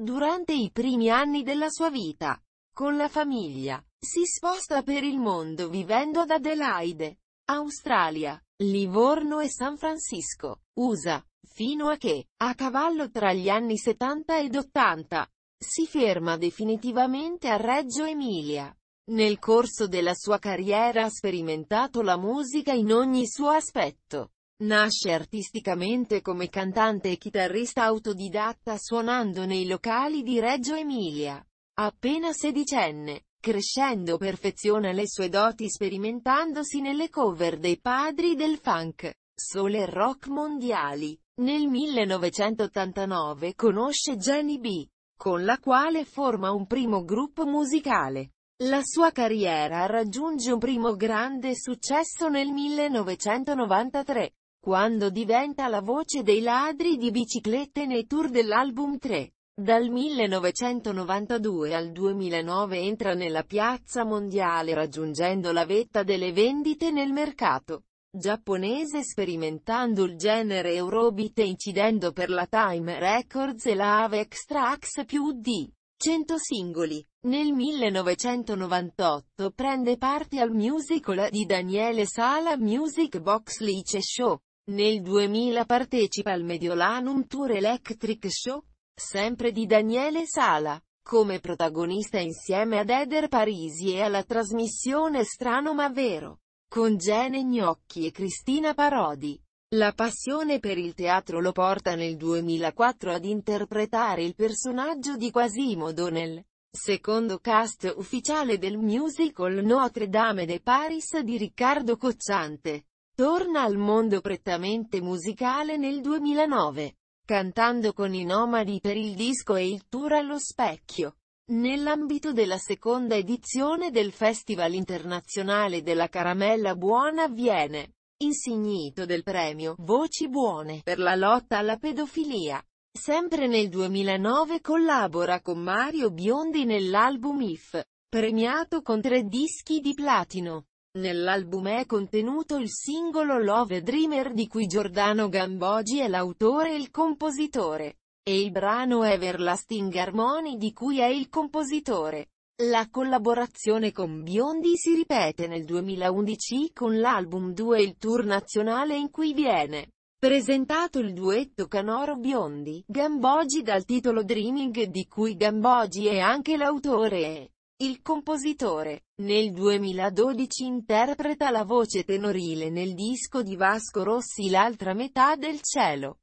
Durante i primi anni della sua vita, con la famiglia, si sposta per il mondo vivendo ad Adelaide, Australia, Livorno e San Francisco, USA, fino a che, a cavallo tra gli anni 70 ed 80, si ferma definitivamente a Reggio Emilia. Nel corso della sua carriera ha sperimentato la musica in ogni suo aspetto, Nasce artisticamente come cantante e chitarrista autodidatta suonando nei locali di Reggio Emilia. Appena sedicenne, crescendo perfeziona le sue doti sperimentandosi nelle cover dei padri del funk, sole e rock mondiali. Nel 1989 conosce Jenny B, con la quale forma un primo gruppo musicale. La sua carriera raggiunge un primo grande successo nel 1993, quando diventa la voce dei ladri di biciclette nei tour dell'album 3. Dal 1992 al 2009 entra nella piazza mondiale raggiungendo la vetta delle vendite nel mercato giapponese sperimentando il genere Eurobeat e incidendo per la Time Records e la Avex Trax più di 100 singoli. Nel 1998 prende parte al musical di Daniele Sala Music Box Lice Show. Nel 2000 partecipa al Mediolanum Tour Electric Show, sempre di Daniele Sala, come protagonista insieme ad Eder Parisi e alla trasmissione Strano ma Vero, con Gene Gnocchi e Cristina Parodi. La passione per il teatro lo porta nel 2004 ad interpretare il personaggio di Quasimodo nel secondo cast ufficiale del musical Notre Dame de Paris di Riccardo Cocciante. Torna al mondo prettamente musicale nel 2009, cantando con i Nomadi per il disco e il tour allo specchio. Nell'ambito della seconda edizione del Festival internazionale della caramella buona a Viene, insignito del premio Voci buone per la lotta alla pedofilia. Sempre nel 2009 collabora con Mario Biondi nell'album If, premiato con tre dischi di platino. Nell'album è contenuto il singolo Love Dreamer di cui Giordano Gambogi è l'autore e il compositore, e il brano Everlasting Harmony di cui è il compositore. La collaborazione con Biondi si ripete nel 2011 con l'album 2 e il tour nazionale in cui viene presentato il duetto Canoro Biondi, Gambogi dal titolo Dreaming di cui Gambogi è anche l'autore. e il compositore, nel 2012 interpreta la voce tenorile nel disco di Vasco Rossi L'altra metà del cielo.